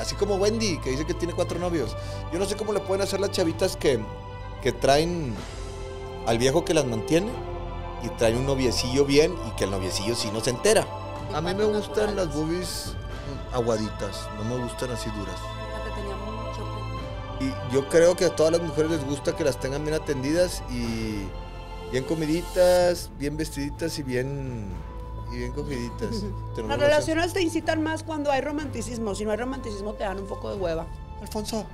así como Wendy, que dice que tiene cuatro novios. Yo no sé cómo le pueden hacer las chavitas que, que traen al viejo que las mantiene y traen un noviecillo bien y que el noviecillo sí no se entera. A mí me gustan las boobies aguaditas, no me gustan así duras. Y yo creo que a todas las mujeres les gusta que las tengan bien atendidas y bien comiditas, bien vestiditas y bien y bien cogiditas. Las relaciones te incitan más cuando hay romanticismo. Si no hay romanticismo, te dan un poco de hueva. Alfonso,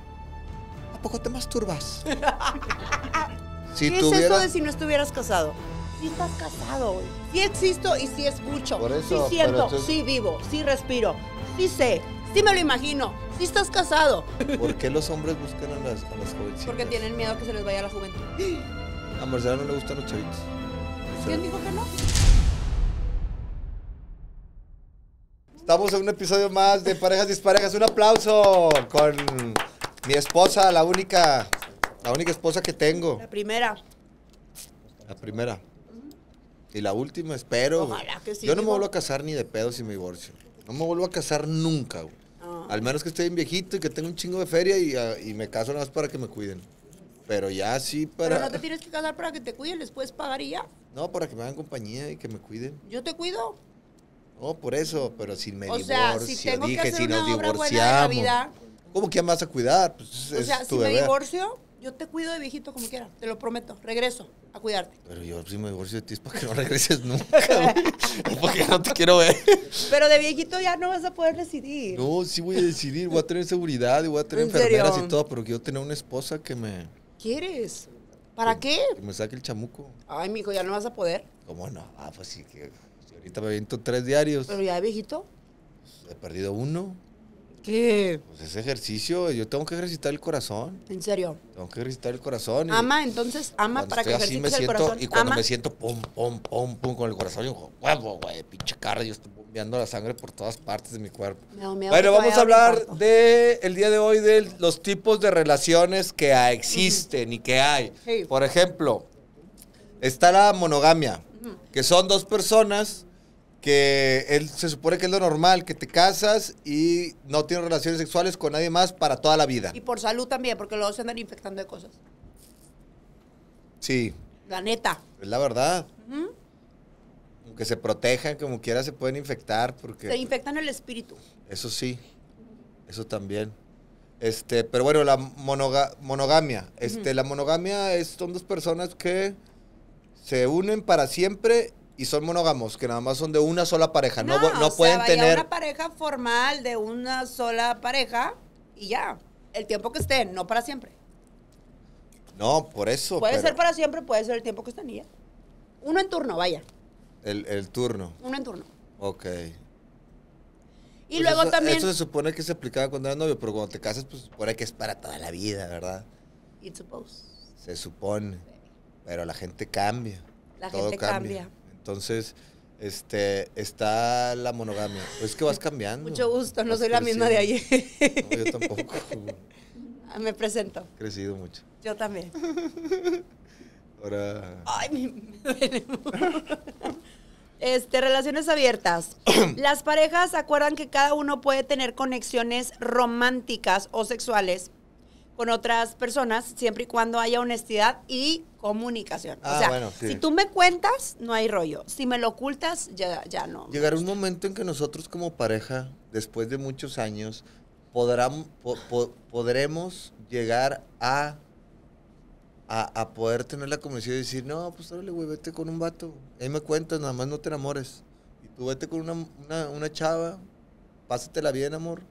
¿a poco te masturbas? ¿Qué es eso de si no estuvieras casado? Si estás casado, hoy. Sí existo y sí escucho. Por sí siento, sí vivo, sí respiro, sí sé, sí me lo imagino, si estás casado. ¿Por qué los hombres buscan a las, a jovencitas? Porque tienen miedo que se les vaya la juventud. A Marcela no le gustan los chavitos. ¿Quién dijo que no? Estamos en un episodio más de Parejas Disparejas. Un aplauso con mi esposa, la única, la única esposa que tengo. La primera. La primera. Y la última, espero. Ojalá que sí. Yo no me vuelvo a casar ni de pedo sin mi divorcio. No me vuelvo a casar nunca, güey. Ah. Al menos que esté bien viejito y que tenga un chingo de feria ah, y, me caso nada más para que me cuiden. Pero ya sí para... Pero no te tienes que casar para que te cuiden, después puedes pagar y ya. No, para que me hagan compañía y que me cuiden. Yo te cuido. No, por eso, pero si me o sea, si tengo que hacer si una obra Buena de Navidad, ¿Cómo que vas a cuidar? Pues, o sea, si me divorcio, yo te cuido de viejito como quiera, te lo prometo. Regreso a cuidarte. Pero yo si me divorcio de ti es para que no regreses nunca, porque no te quiero ver. Pero de viejito ya no vas a poder decidir. No, sí voy a decidir, voy a tener seguridad y voy a tener enfermeras y todo, pero quiero tener una esposa que me... ¿Quieres? ¿Para qué? Que me saque el chamuco. Ay, mijo, ya no vas a poder. ¿Cómo no? Ah, pues sí que... Ahorita me aviento tres diarios. Pero ya viejito. He perdido uno. ¿Qué? Pues ese ejercicio, yo tengo que ejercitar el corazón. ¿En serio? Tengo que ejercitar el corazón. ama, entonces, ama para que ejercites me siento, Y cuando me siento pum, pum, pum, pum con el corazón, yo digo, huevo, güey, pinche cardio, estoy bombeando la sangre por todas partes de mi cuerpo. bueno, vamos a hablar de el día de hoy de los tipos de relaciones que existen y que hay. Por ejemplo, está la monogamia, que son dos personas que él se supone que es lo normal, que te casas y no tienes relaciones sexuales con nadie más para toda la vida. Y por salud también, porque luego se andan infectando de cosas. Sí. La neta. Es la verdad. Aunque se protejan, como quiera, se pueden infectar porque... Se infectan el espíritu. Eso sí, eso también. Este, pero bueno, la monogamia. Este, La monogamia son dos personas que se unen para siempre y son monógamos, que nada más son de una sola pareja. No, no, pueden sea, tener. una pareja formal de una sola pareja y ya. El tiempo que estén, no para siempre. No, por eso. Puede ser para siempre, puede ser el tiempo que estén y ya. Uno en turno, vaya. El, turno. Uno en turno. Ok. Y pues luego también. Eso se supone que se aplicaba cuando eras novio, pero cuando te casas, pues por ahí que es para toda la vida, ¿verdad? It's supposed. Se supone. Pero la gente cambia. La gente cambia. Entonces, este, está la monogamia. Pues es que vas cambiando. Mucho gusto, no soy la misma de ayer. yo tampoco. Ah, me presento. Crecido mucho. Yo también. Ahora. Ay, Este, relaciones abiertas. Las parejas acuerdan que cada uno puede tener conexiones románticas o sexuales con otras personas, siempre y cuando haya honestidad y comunicación. o ah, sea, si tú me cuentas, no hay rollo. Si me lo ocultas, ya, ya no. Llegará un momento en que nosotros como pareja, después de muchos años, podrán, podremos llegar a, a, poder tener la conversión y decir, no, pues dale, güey, vete con un vato. Ahí me cuentas, nada más no te enamores. Y tú vete con una, una, una chava, pásatela bien, amor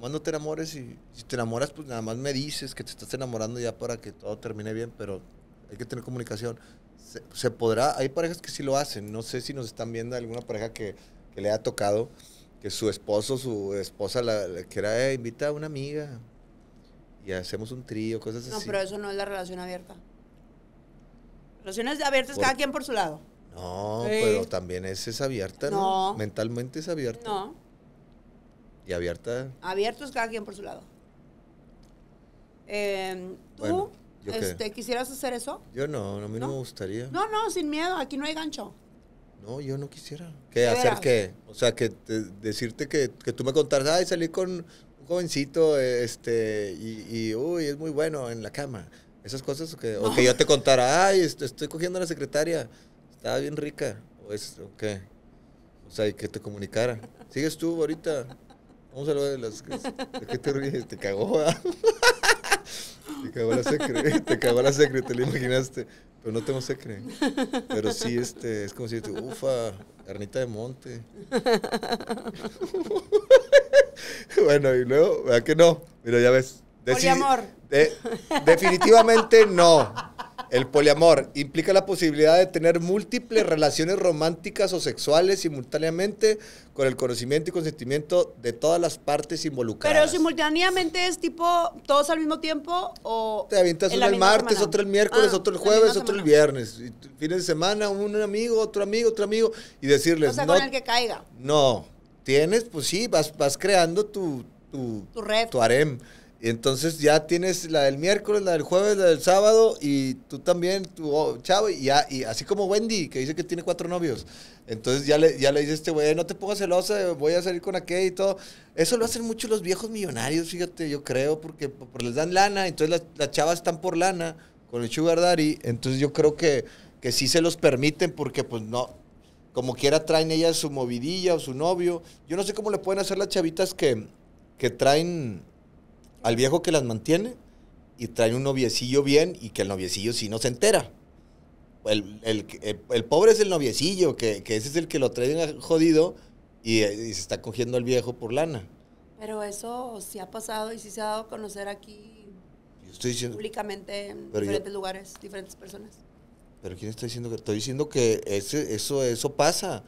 más no te enamores y si te enamoras, pues nada más me dices que te estás enamorando ya para que todo termine bien, pero hay que tener comunicación. Se, podrá, hay parejas que sí lo hacen, no sé si nos están viendo alguna pareja que, le ha tocado que su esposo, su esposa, la, que invita a una amiga y hacemos un trío, cosas así. No, pero eso no es la relación abierta. Relaciones abiertas, cada quien por su lado. No, pero también es, es abierta, no. ¿no? Mentalmente es abierta. No. Y abierta. Abiertos cada quien por su lado. Em, ¿Tú este, quisieras hacer eso? Yo no, a mí ¿No? me gustaría. No, no, sin miedo, aquí no hay gancho. No, yo no quisiera. ¿Qué? ¿Hacer qué? O sea, que decirte que, tú me contaras, ay, salí con un jovencito, eh, este, y, uy, es muy bueno en la cama. Esas cosas, que, o que yo te contara, ay, estoy cogiendo a la secretaria, estaba bien rica, o es, o qué. O sea, y que te comunicara. ¿Sigues tú ahorita? Vamos a los de las que te ríes, te cagó. Te cagó la secre, te cagó la secre, te lo imaginaste. Pero no tengo secre. Pero sí, este, es como si te, ufa, carnita de monte. bueno, y luego, ¿verdad que no? Mira, ya ves. Deci amor! definitivamente no. El poliamor implica la posibilidad de tener múltiples relaciones románticas o sexuales simultáneamente con el conocimiento y consentimiento de todas las partes involucradas. Pero simultáneamente es tipo todos al mismo tiempo o... Te avientas uno el martes, otro el miércoles, ah, otro el jueves, otro el viernes. Fines de semana, un amigo, otro amigo, otro amigo. Y decirles... O sea, no, con el que caiga. No, tienes, pues sí, vas, vas creando tu, tu, Tu harem. Y Entonces ya tienes la del miércoles, la del jueves, la del sábado y tú también, tu oh, chavo, y, ya, y, así como Wendy, que dice que tiene cuatro novios. Entonces ya le, ya le dice este güey, no te pongas celosa, voy a salir con aquel y todo. Eso lo hacen mucho los viejos millonarios, fíjate, yo creo, porque, les dan lana, entonces las, chavas están por lana con el sugar daddy, entonces yo creo que, que sí se los permiten porque pues no, como quiera traen ellas su movidilla o su novio. Yo no sé cómo le pueden hacer las chavitas que, que traen al viejo que las mantiene y trae un noviecillo bien y que el noviecillo sí no se entera. El, eh, pobre es el noviecillo, que, ese es el que lo traen jodido eh, y, se está cogiendo al viejo por lana. Pero eso sí ha pasado y sí se ha dado a conocer aquí estoy públicamente en diferentes lugares, diferentes personas. Pero ¿quién está diciendo que? Estoy diciendo que eso, eso pasa.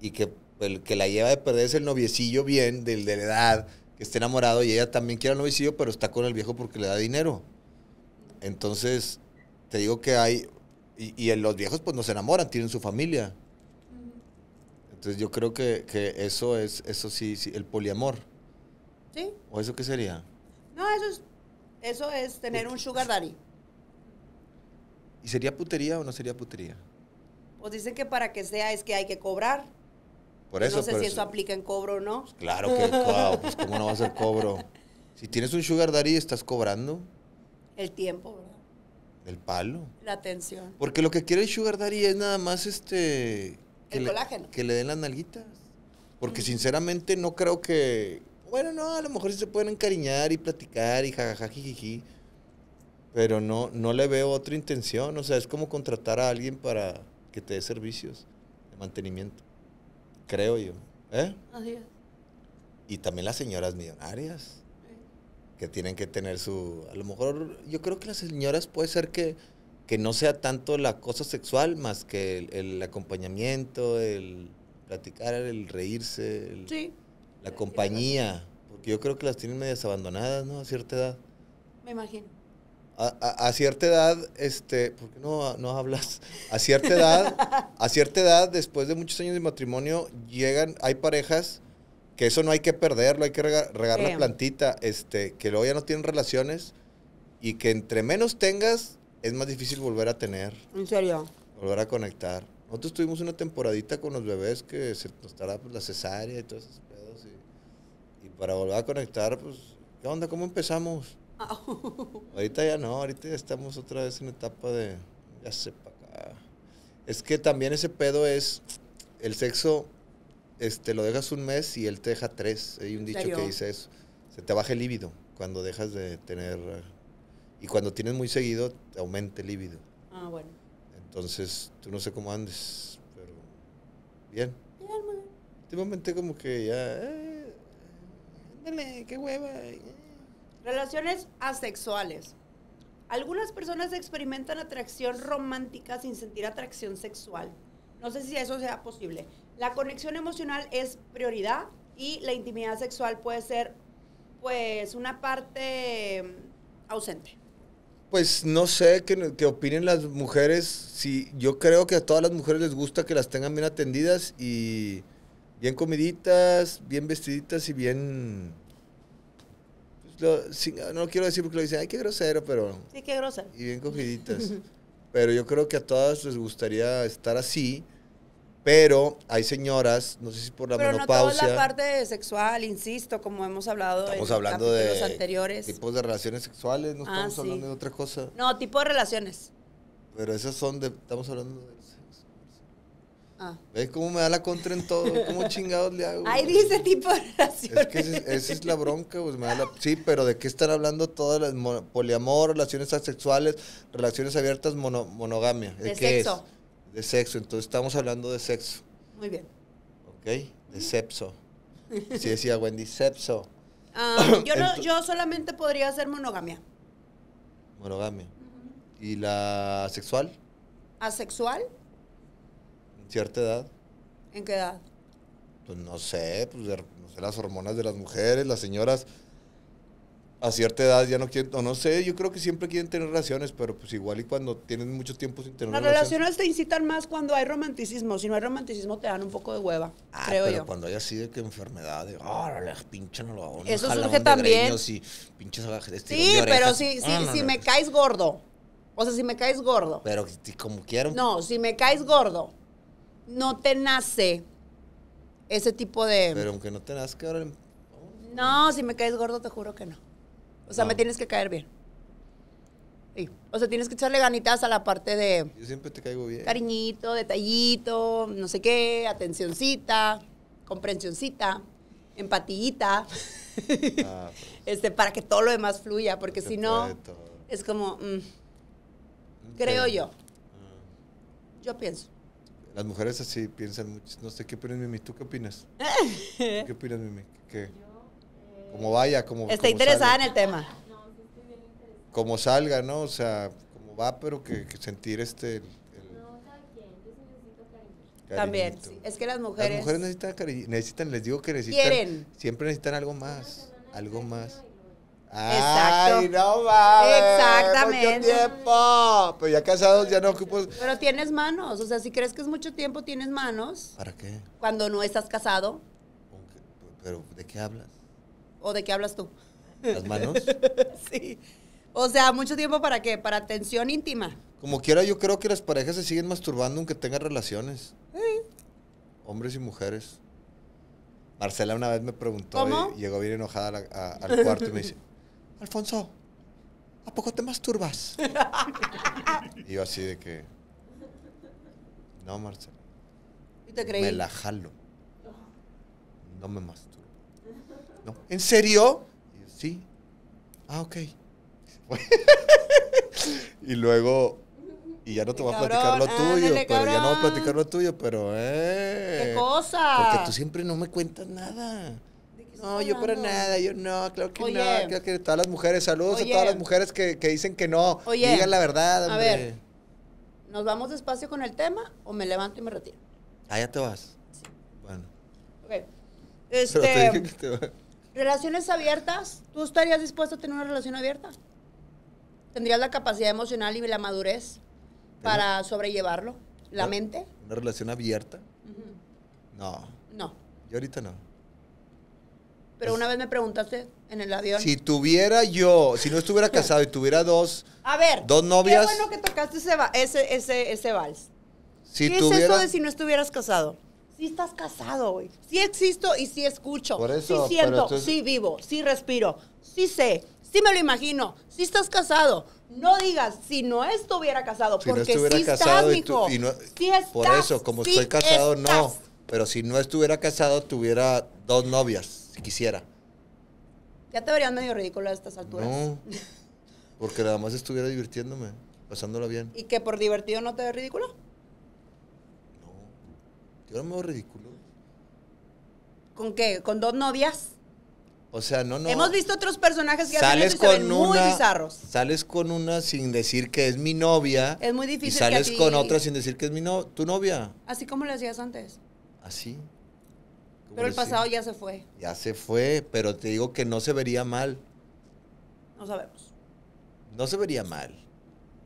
Y que el que la lleva de perder es el noviecillo bien, del de la edad, está enamorado y ella también quiere un novicio, pero está con el viejo porque le da dinero. Entonces, te digo que hay, y, y los viejos pues no se enamoran, tienen su familia. Entonces yo creo que, eso es, eso sí, el poliamor. ¿Sí? ¿O eso qué sería? No, eso es, eso es tener un sugar daddy. ¿Y sería putería o no sería putería? Pues dicen que para que sea es que hay que cobrar eso, no sé si eso, aplica en cobro o no. claro que, wow, pues cómo no va a ser cobro. Si tienes un sugar daddy, estás cobrando. El tiempo, ¿verdad? El palo. La atención. Porque lo que quiere el sugar daddy es nada más este... Que el le, colágeno. Que le den las nalguitas. Porque sinceramente no creo que... Bueno, no, a lo mejor sí se pueden encariñar y platicar y jajajajiji. Pero no, no le veo otra intención. O sea, es como contratar a alguien para que te dé servicios de mantenimiento creo yo. ¿Eh? Así Y también las señoras millonarias que tienen que tener su... A lo mejor yo creo que las señoras puede ser que, que no sea tanto la cosa sexual más que el, acompañamiento, el platicar, el reírse, la compañía. Porque yo creo que las tienen medias abandonadas, ¿no? A cierta edad. Me imagino. A, cierta edad, este, ¿por qué no, no hablas? A cierta edad, a cierta edad, después de muchos años de matrimonio, llegan, hay parejas que eso no hay que perderlo, hay que regar, la plantita, este, que luego ya no tienen relaciones y que entre menos tengas, es más difícil volver a tener. ¿En serio? Volver a conectar. Nosotros tuvimos una temporadita con los bebés que se nos tardaba pues, la cesárea y todos esos pedos. Y, y para volver a conectar, pues, ¿qué onda? ¿Cómo empezamos? ahorita ya no, ahorita ya estamos otra vez en etapa de, ya sepa. acá. Es que también ese pedo es, el sexo, este, lo dejas un mes y él te deja tres. Hay un dicho que dice eso. Se te baja el líbido cuando dejas de tener, y cuando tienes muy seguido, te aumenta el líbido. Ah, bueno. Entonces, tú no sé cómo andes, pero bien. Bien, Últimamente como que ya, eh, qué hueva. Eh. Relaciones asexuales. Algunas personas experimentan atracción romántica sin sentir atracción sexual. No sé si eso sea posible. La conexión emocional es prioridad y la intimidad sexual puede ser pues una parte mm, ausente. Pues no sé qué, qué opinen las mujeres. Si yo creo que a todas las mujeres les gusta que las tengan bien atendidas y bien comiditas, bien vestiditas y bien no quiero decir porque lo dicen, ay, qué grosero, pero... Sí, qué grosero. Y bien cogiditas. pero yo creo que a todas les gustaría estar así, pero hay señoras, no sé si por la pero menopausia... Pero no la parte sexual, insisto, como hemos hablado estamos hablando de anteriores. tipos de relaciones sexuales, no ah, estamos hablando de otra cosa. No, tipo de relaciones. Pero esas son de... Estamos hablando de... Ah. ¿Ves cómo me da la contra en todo? ¿Cómo chingados le hago? Ahí dice tipo de Es que esa es la bronca, pues me da Sí, pero ¿de qué están hablando todas las poliamor, relaciones asexuales, relaciones abiertas, monogamia? ¿De, qué sexo? Es? De sexo, entonces estamos hablando de sexo. Muy bien. ¿Ok? De sexo. Si decía Wendy, sexo. Ah, yo, yo solamente podría hacer monogamia. Monogamia. ¿Y la asexual? ¿Asexual? cierta edad. ¿En qué edad? Pues no sé, pues no sé, las hormonas de las mujeres, las señoras a cierta edad ya no quieren, o no sé, yo creo que siempre quieren tener relaciones, pero pues igual y cuando tienen mucho tiempo sin tener Las relaciones, te incitan más cuando hay romanticismo, si no hay romanticismo te dan un poco de hueva, ah, pero cuando hay así de que enfermedad, de, órale, pinchan pinche no lo hago. Eso surge también. sí, pero si, si me caes gordo, o sea, si me caes gordo. Pero como quiero. No, si me caes gordo no te nace ese tipo de... Pero aunque no te nazca ahora... Em- no, si me caes gordo te juro que no. O sea, me tienes que caer bien. O sea, tienes que echarle ganitas a la parte de... Yo siempre te caigo bien. Cariñito, detallito, no sé qué, atencioncita, comprensioncita, empatillita. Ah, pues. este, para que todo lo demás fluya, porque si no, es como... Mm, creo yo. Ah. Yo pienso. Las mujeres así piensan No sé qué opinas, Mimi. ¿Tú qué opinas? ¿Qué opinas, Mimi? ¿Qué? Eh, como vaya, como. Está interesada en el tema. Como salga, ¿no? O sea, como va, pero que, sentir este. El, cariño También, sí. es que las mujeres. Las mujeres necesitan cariño, necesitan, les digo que necesitan. Siempre necesitan algo más, algo más. Exacto. Ay, no va. Exactamente. Mucho tiempo. Pero ya casados ya no ocupas. Pero tienes manos. O sea, si crees que es mucho tiempo, tienes manos. ¿Para qué? Cuando no estás casado. ¿Pero de qué hablas? ¿O de qué hablas tú? ¿Las manos? sí. O sea, mucho tiempo para qué? Para atención íntima. Como quiera, yo creo que las parejas se siguen masturbando aunque tengan relaciones. Hombres y mujeres. Marcela una vez me preguntó y llegó bien enojada al cuarto y me dice. Alfonso, ¿a poco te masturbas? y yo así de que, no, Marcelo. ¿Y te Me la jalo. No me masturbo. No. ¿En serio? sí. Ah, ok. y luego, y ya no te voy a platicar lo tuyo, pero ya no voy a platicar lo tuyo, pero eh. ¿Qué cosa? Porque tú siempre no me cuentas nada. No, yo para nada, yo no, claro que no, que todas las mujeres, saludos a todas las mujeres que, dicen que no, digan la verdad, A ver, ¿nos vamos despacio con el tema o me levanto y me retiro? Ah, ya te vas. Sí. Bueno. Ok. Este, Relaciones abiertas, ¿tú estarías dispuesto a tener una relación abierta? ¿Tendrías la capacidad emocional y la madurez para sobrellevarlo? ¿La mente? ¿Una relación abierta? No. No. Yo ahorita no. Pero una vez me preguntaste en el avión. Si tuviera yo, si no estuviera casado y tuviera dos, a ver, dos novias. Qué bueno que tocaste ese, ese, ese, vals. Si ¿Qué es eso de si no estuvieras casado? Si estás casado, hoy Si existo y si escucho. Por siento, si sí vivo, si respiro, si sé, si me lo imagino, Si estás casado. No digas si no estuviera casado, porque si casado estás, y Y por eso, como estoy casado, no. Pero si no estuviera casado, tuviera dos novias si quisiera. Ya te verían medio ridículo a estas alturas. No, porque nada más estuviera divirtiéndome, pasándola bien. ¿Y que por divertido no te ve ridículo? No, yo no me veo ridículo. ¿Con qué? ¿Con dos novias? O sea, no, no. Hemos visto otros personajes que sales hacen con muy bizarros. Sales con una sin decir que es mi novia. Es muy difícil. Y sales con otra sin decir que es mi no, tu novia. Así como lo decías antes. Así. Pero el pasado ya se fue. Ya se fue, pero te digo que no se vería mal. No sabemos. No se vería mal.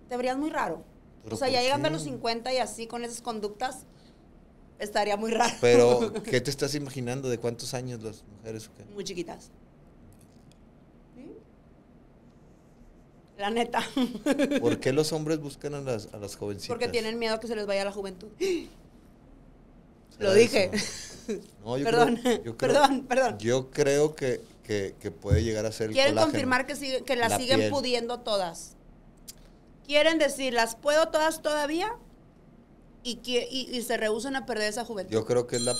Te verías muy raro. O sea, ya llegando a los 50 y así con esas conductas, estaría muy raro. Pero, ¿qué te estás imaginando? ¿De cuántos años las mujeres? Muy chiquitas. La neta. ¿Por qué los hombres buscan a las, jovencitas? Porque tienen miedo a que se les vaya la juventud. Lo dije yo perdón, perdón, perdón. Yo creo que, puede llegar a ser Quieren confirmar que, las la siguen pudiendo todas. Quieren decir, ¿las puedo todas todavía? Y, se rehusan a perder esa juventud. Yo creo que es la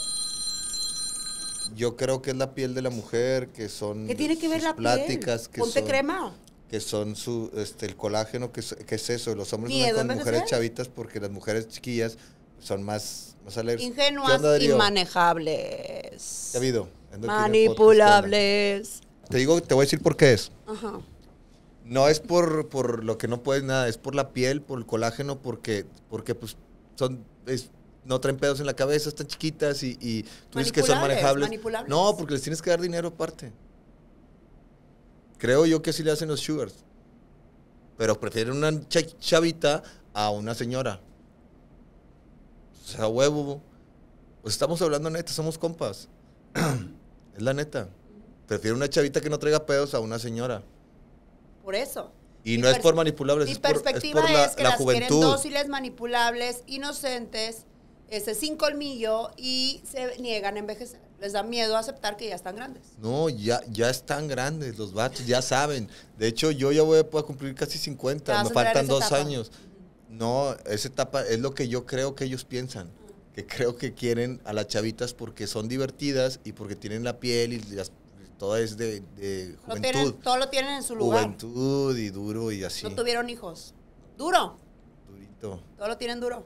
yo creo que es la piel de la mujer, que son ¿Qué tiene que ver la piel? que Ponte crema. Que son su, este, el colágeno, que es, que es eso. Los hombres no con mujeres chavitas porque las mujeres chiquillas son más, Ingenuas y manejables. Manipulables. Te digo, te voy a decir por qué es. No es por, lo que no puedes nada, es por la piel, por el colágeno, porque, porque pues son, no traen pedos en la cabeza, están chiquitas y, y tú dices que son manejables. Manipulables. No, porque les tienes que dar dinero aparte. Creo yo que así le hacen los sugars. Pero prefieren una chavita a una señora. O sea, huevo. Pues estamos hablando neta, somos compas. es la neta. Prefiero una chavita que no traiga pedos a una señora. Por eso. Y no es por manipulables, es, por, perspectiva es la, que juventud. dóciles, manipulables, inocentes, ese, sin colmillo y se niegan a envejecer. Les da miedo aceptar que ya están grandes. No, ya, ya están grandes los vatos, ya saben. De hecho, yo ya voy a, cumplir casi 50, me faltan dos años. No, esa etapa es lo que yo creo que ellos piensan. Que creo que quieren a las chavitas porque son divertidas y porque tienen la piel y las todo es de, juventud. todo lo tienen en su lugar. Juventud y duro y así. No tuvieron hijos. Duro. Durito. Todo lo tienen duro.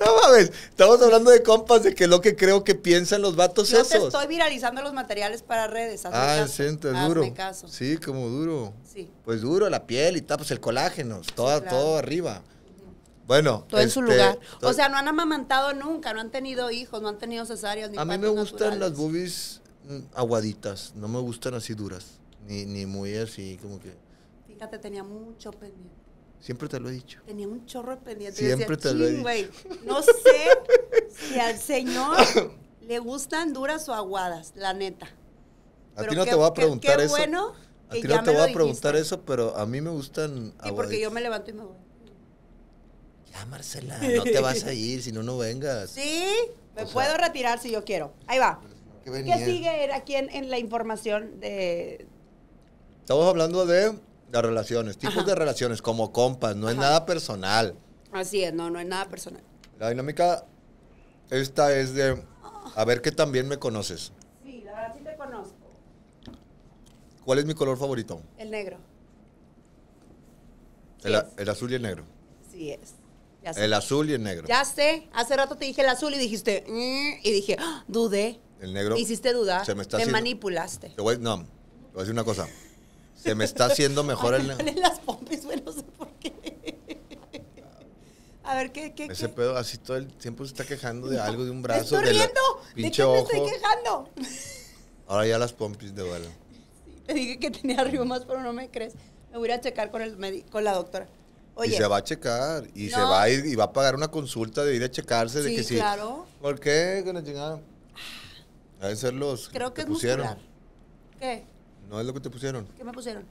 No mames, estamos hablando de compas, de que lo que creo que piensan los vatos esos. Te estoy viralizando los materiales para redes. Hazme ah, caso. Sí, es duro. Caso. Sí, como duro. Sí. Pues duro, la piel y tal, pues el colágeno, todo, todo arriba. Bueno. Todo en su este, lugar. O sea, no han amamantado nunca, no han tenido hijos, no han tenido cesáreas. Ni a mí me gustan las boobies mm, aguaditas, no me gustan así duras, ni, ni muy así como que... Fíjate, tenía mucho pendiente. Siempre te lo he dicho. Tenía un chorro pendiente. Siempre te lo he dicho. no sé si al señor le gustan duras o aguadas, la neta. A ti no te voy a preguntar qué eso. Bueno a ti no te voy a preguntar eso, pero a mí me gustan aguaditas. Y porque yo me levanto y me voy. Ya, Marcela, no te vas a ir si no, no vengas. Sí, me puedo retirar si yo quiero. Ahí va. ¿Qué, sigue aquí en, en la información de...? Estamos hablando de las relaciones, tipos de relaciones como compas, no es nada personal. Así es, no, no es nada personal. La dinámica esta es de, a ver que también me conoces. Sí, la verdad sí te conozco. ¿Cuál es mi color favorito? El negro. El, azul y el negro. Sí es. El azul y el negro. Ya sé, hace rato te dije el azul y dijiste, mm", y dije, ah, dudé. El negro. Hiciste duda, me, manipulaste. no, te voy a decir una cosa. Se me está haciendo mejor el... Me las pompis, güey, no sé por qué. A ver, ¿qué, qué Ese pedo así todo el tiempo se está quejando de algo, de un brazo. ¡Estoy de pinche ¿De me ojo. estoy quejando? Ahora ya las pompis de vuelo. Sí, te dije que tenía más, pero no me crees. Me voy a checar con, el con la doctora. Oye, y se va a checar. Y se va a ir y va a pagar una consulta de ir a checarse de que sí. claro. ¿Por qué? Que no llegaron. Deben ser los Creo que, pusieron. Muscular. ¿Qué? ¿No es lo que te pusieron? ¿Qué me pusieron?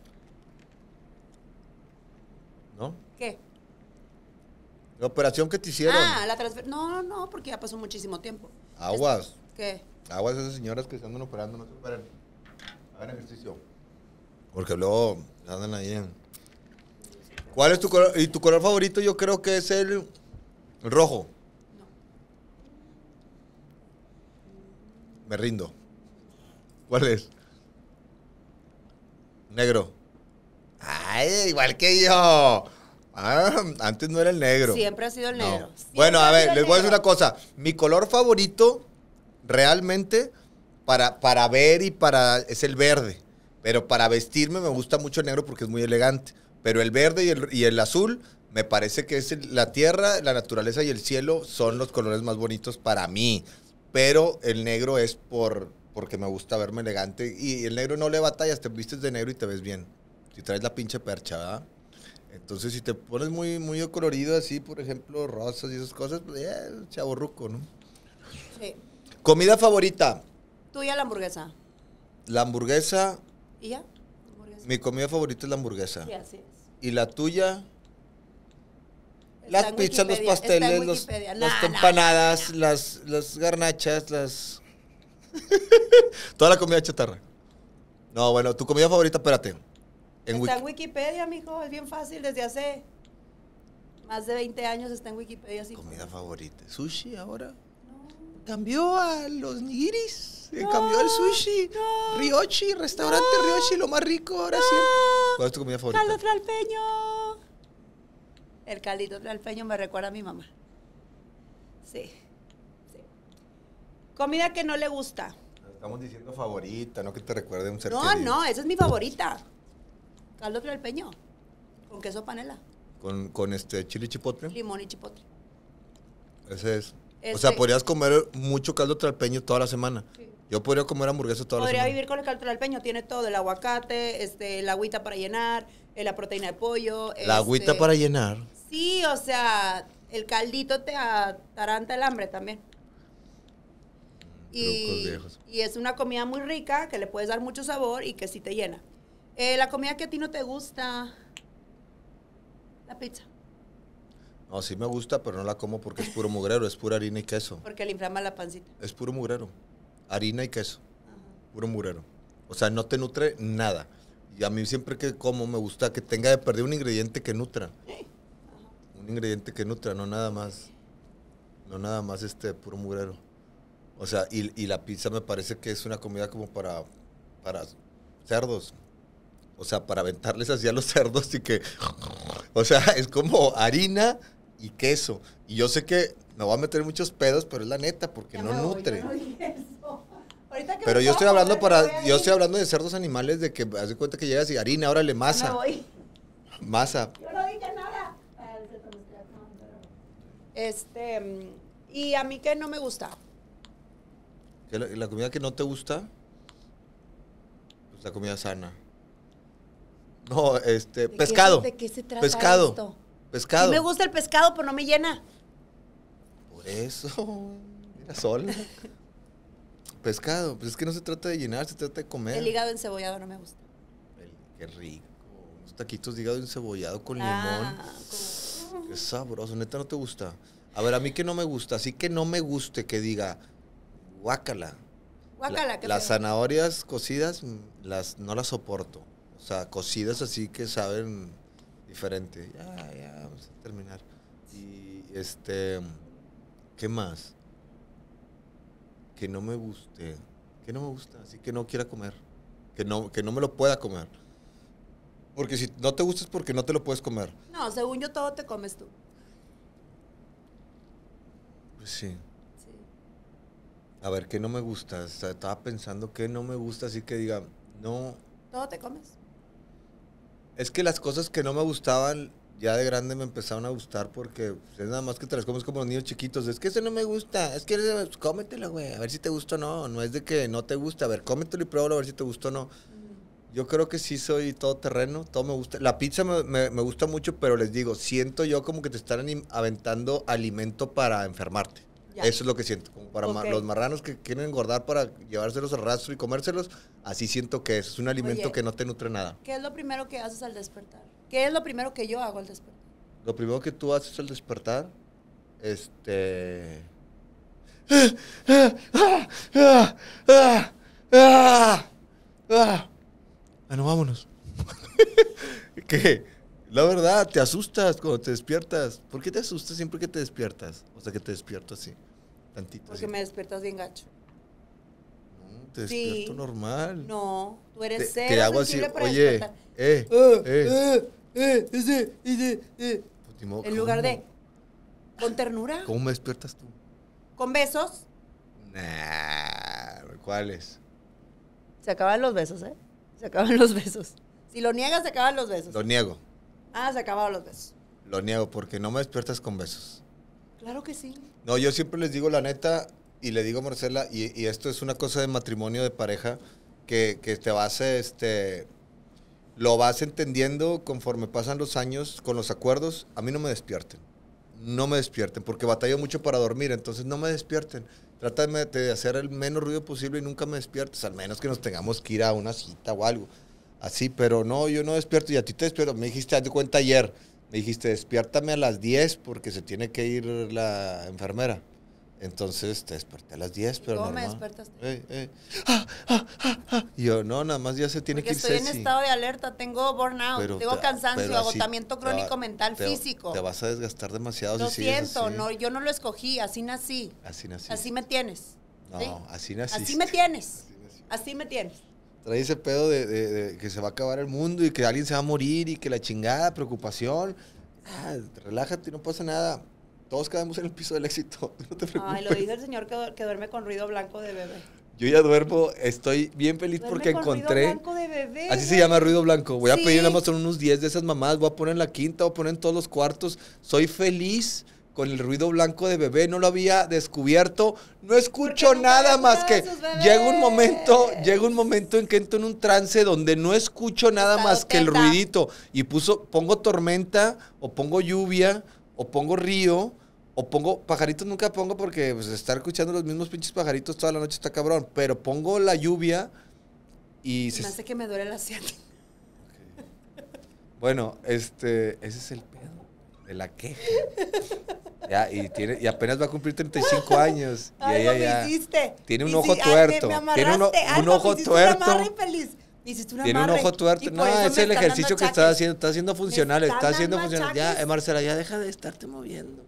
¿No? ¿Qué? La operación que te hicieron. Ah, la transferencia. No, no, no porque ya pasó muchísimo tiempo. Aguas. ¿Qué? Aguas esas señoras que se andan operando, no se Hagan ejercicio. Porque luego andan ahí ¿Cuál es tu color? Y tu color favorito yo creo que es el, el rojo. No. Me rindo. ¿Cuál es? Negro. Ay, igual que yo. Ah, antes no era el negro. Siempre ha sido el negro. Bueno, a ver, les voy a decir una cosa. Mi color favorito realmente para, para ver y para... es el verde. Pero para vestirme me gusta mucho el negro porque es muy elegante. Pero el verde y el, y el azul me parece que es la tierra, la naturaleza y el cielo son los colores más bonitos para mí. Pero el negro es por, porque me gusta verme elegante. Y el negro no le batallas, te vistes de negro y te ves bien. Si traes la pinche percha, ¿verdad? Entonces, si te pones muy, muy colorido así, por ejemplo, rosas y esas cosas, pues ya, ¿no? Sí. ¿Comida favorita? Tuya la hamburguesa. La hamburguesa. ¿Y ya? Mi comida favorita es la hamburguesa. ¿Y la tuya? las pizzas, los pasteles, las empanadas, Las, las garnachas, las Toda la comida chatarra. No, bueno, tu comida favorita, espérate. está en Wikipedia, mijo, es bien fácil desde hace más de 20 años está en Wikipedia. Así comida favorita. ¿Sushi ahora? Cambió a los nigiris. Eh, cambió al sushi. Riochi, restaurante Riochi, lo más rico ahora siempre. ¿Cuál es tu comida favorita? Caldo Tralpeño. El caldito Tralpeño me recuerda a mi mamá. Sí. Comida que no le gusta. Estamos diciendo favorita, no que te recuerde un ser No, no, esa es mi favorita. Caldo peño con queso panela. Con, con este chile chipotle. Limón y chipotle. Ese es. o sea, este- podrías comer mucho caldo tralpeño toda la semana. Yo podría comer hamburguesa toda la semana. Podría vivir con el caldo tralpeño. Tiene todo, el aguacate, este, la agüita para llenar, eh, la proteína de pollo. La agüita este, para llenar. Sí, o sea, el caldito te ataranta el hambre también. Y, es una comida muy rica que le puedes dar mucho sabor y que sí te llena. Eh, la comida que a ti no te gusta, la pizza. No, sí me gusta, pero no la como porque es puro mugrero, es pura harina y queso. Porque le inflama la pancita. Es puro mugrero, harina y queso, puro mugrero. O sea, no te nutre nada. Y a mí siempre que como me gusta que tenga de perder un ingrediente que nutra. Un ingrediente que nutra, no nada más. No nada más este puro mugrero. O sea, y, la pizza me parece que es una comida como para, cerdos. O sea, para aventarles así a los cerdos y que... O sea, es como harina y queso. Y yo sé que me voy a meter muchos pedos, pero es la neta, porque no nutre. pero yo estoy hablando para... Yo estoy hablando de cerdos animales, de que haz cuenta que llegas y harina, ahora le masa. Masa. Yo no dije nada. Este... Y a mí que no me gusta la, comida que no te gusta, pues la comida sana. No, este, pescado. ¿De qué se trata pescado, esto? Pescado. me gusta el pescado, pero no me llena. Por eso, mira, sol. pescado, pues es que no se trata de llenar, se trata de comer. El hígado encebollado no me gusta. qué rico. Unos taquitos de hígado encebollado con ah, limón. Qué sabroso, neta, no te gusta. A ver, a mí que no me gusta, así que no me guste que diga, guácala. Las zanahorias cocidas mm, las, no las soporto. O sea, cocidas así que saben diferente. Ya, ya, vamos a terminar. Y este, ¿qué más? Que no me guste. Que no me gusta, así que no quiera comer. Que no, que no me lo pueda comer. Porque si no te gusta es porque no te lo puedes comer. No, según yo todo te comes tú. Pues sí a ver qué no me gusta. estaba pensando que no me gusta, así que diga, no. Todo te comes. Es que las cosas que no me gustaban ya de grande me empezaron a gustar porque pues, es nada más que te las comes como los niños chiquitos. Es que eso no me gusta. Es que cómetelo, güey. A ver si te gusta o no. No es de que no te gusta. A ver, cómetelo y pruébalo a ver si te gusta o no. Yo creo que sí soy todo terreno, todo me gusta. La pizza me gusta mucho, pero les digo, siento yo como que te están aventando alimento para enfermarte. Eso es lo que siento. Como para los marranos que quieren engordar para llevárselos al rastro y comérselos, así siento que es. Es un alimento que no te nutre nada. ¿Qué es lo primero que haces al despertar? ¿Qué es lo primero que yo hago al despertar? Lo primero que tú haces al despertar, este. Bueno, ah, vámonos. ¿Qué? La verdad, te asustas cuando te despiertas. ¿Por qué te asustas siempre que te despiertas? O sea, que te despierto así, tantito. Porque me despiertas bien gacho. No, te despierto normal. No, tú eres serio. cero te hago así, oye, eh, eh, eh, eh. eh, eh. Pues, En lugar de, con ternura. ¿Cómo me despiertas tú? ¿Con besos? Nah, ¿cuáles? Se acaban los besos, ¿eh? Se acaban los besos. Si lo niegas, se acaban los besos. Lo niego. Ah, se acabaron los besos. Lo niego porque no me despiertas con besos. Claro que sí. No, yo siempre les digo la neta y le digo a Marcela, y, esto es una cosa de matrimonio de pareja, que, que te vas, este, lo vas entendiendo conforme pasan los años con los acuerdos. A mí no me despierten. No me despierten porque batallo mucho para dormir, entonces no me despierten. Trátame de hacer el menos ruido posible y nunca me despiertes, al menos que nos tengamos que ir a una cita o algo así, pero no, yo no despierto y a ti te despierto. Me dijiste, haz cuenta ayer, me dijiste, despiértame a las 10 porque se tiene que ir la enfermera. Entonces te desperté a las 10, pero ¿Cómo me despertaste? Ah, ah, ah, yo, no, nada más ya se tiene que ir estoy en estado de alerta, tengo burnout, tengo cansancio, agotamiento crónico mental, físico. Te vas a desgastar demasiado lo siento, no, yo no lo escogí, así nací. Así nací. Así me tienes. No, así nací. Así me tienes. así me tienes trae ese pedo de, que se va a acabar el mundo y que alguien se va a morir y que la chingada, preocupación. Ah, relájate, no pasa nada. Todos quedamos en el piso del éxito. No te preocupes. lo dice el señor que, duerme con ruido blanco de bebé. Yo ya duermo, estoy bien feliz porque encontré. Ruido blanco de bebé. Así se llama ruido blanco. Voy a pedir a Amazon unos 10 de esas mamás, voy a poner en la quinta, voy a poner en todos los cuartos. Soy feliz con el ruido blanco de bebé, no lo había descubierto, no escucho nada más que llega un momento, llega un momento en que entro en un trance donde no escucho nada más que el ruidito y puso pongo tormenta o pongo lluvia o pongo río o pongo pajaritos nunca pongo porque pues, estar escuchando los mismos pinches pajaritos toda la noche está cabrón, pero pongo la lluvia y se me hace que me duele la sien Bueno, este, ese es el pedo. ¿De la queja Ya, y, tiene, y apenas va a cumplir 35 años. Y algo ella ya tiene un ojo tuerto. tiene un, ojo tuerto. tiene un ojo tuerto. No, es el ejercicio que está haciendo. Está haciendo funcional. Está haciendo funcional. Ya, Marcela, ya deja de estarte moviendo.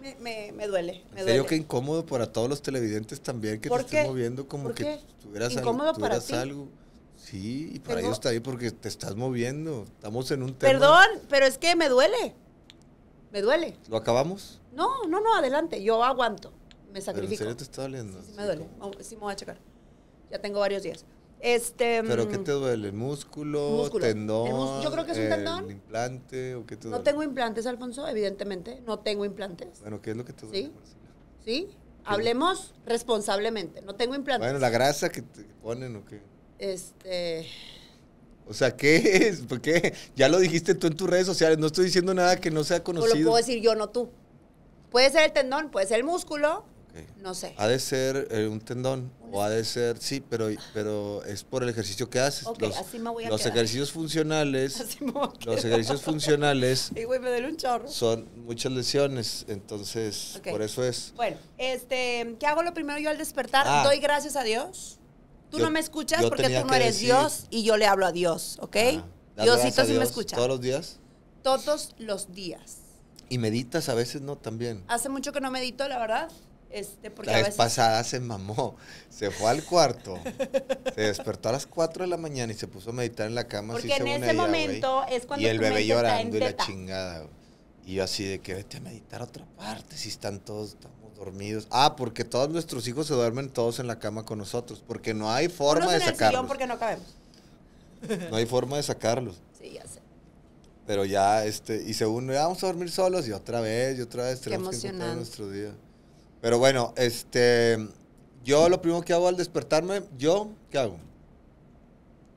me, me, me, duele. Me serio, que incómodo para todos los televidentes también que te estés moviendo como que estuvieras incómodo algo. para algo. Sí, y para ellos está ahí porque te estás moviendo. Estamos en un tema. Perdón, pero es que me duele. Me duele. ¿Lo acabamos? No, no, no, adelante. Yo aguanto. Me sacrifico. ¿En serio te está doliendo? Sí, me duele. Sí, me voy a checar. Ya tengo varios días. Este, ¿Pero mm, qué te duele? ¿El músculo? ¿Tendón? yo creo que es un tendón. ¿El implante? ¿o qué te duele? No tengo implantes, Alfonso, evidentemente. No tengo implantes. Bueno, ¿qué es lo que te duele? Sí. ¿Sí? Hablemos responsablemente. No tengo implantes. Bueno, la grasa que te ponen o qué. Este. O sea, ¿qué es? ¿Por qué? ya lo dijiste tú en tus redes sociales, no estoy diciendo nada que no sea conocido. lo puedo decir yo, no tú. Puede ser el tendón, puede ser el músculo, no sé. Ha de ser eh, un tendón o ha de ser, sí, pero, pero es por el ejercicio que haces. los, así me voy a los ejercicios funcionales, los ejercicios funcionales y güey, me duele un chorro. son muchas lesiones, entonces por eso es. Bueno, este, ¿qué hago lo primero yo al despertar? Ah. Doy gracias a Dios Tú no me escuchas porque tú no eres Dios y yo le hablo a Dios, ¿ok? Diosito sí me escucha. ¿Todos los días? Todos los días. ¿Y meditas a veces no también? Hace mucho que no medito, la verdad. Este, porque la vez pasada se mamó, se fue al cuarto, se despertó a las 4 de la mañana y se puso a meditar en la cama. Porque en ese momento es cuando... Y el bebé llorando y la chingada. Y yo así de que vete a meditar a otra parte, si están todos... Dormidos. Ah, porque todos nuestros hijos se duermen todos en la cama con nosotros, porque no hay forma de sacarlos. no hay forma de sacarlos. Sí, ya sé. Pero ya, este, y según, ah, vamos a dormir solos y otra vez, y otra vez, tenemos Qué que nuestro día. Pero bueno, este, yo lo primero que hago al despertarme, yo, ¿qué hago?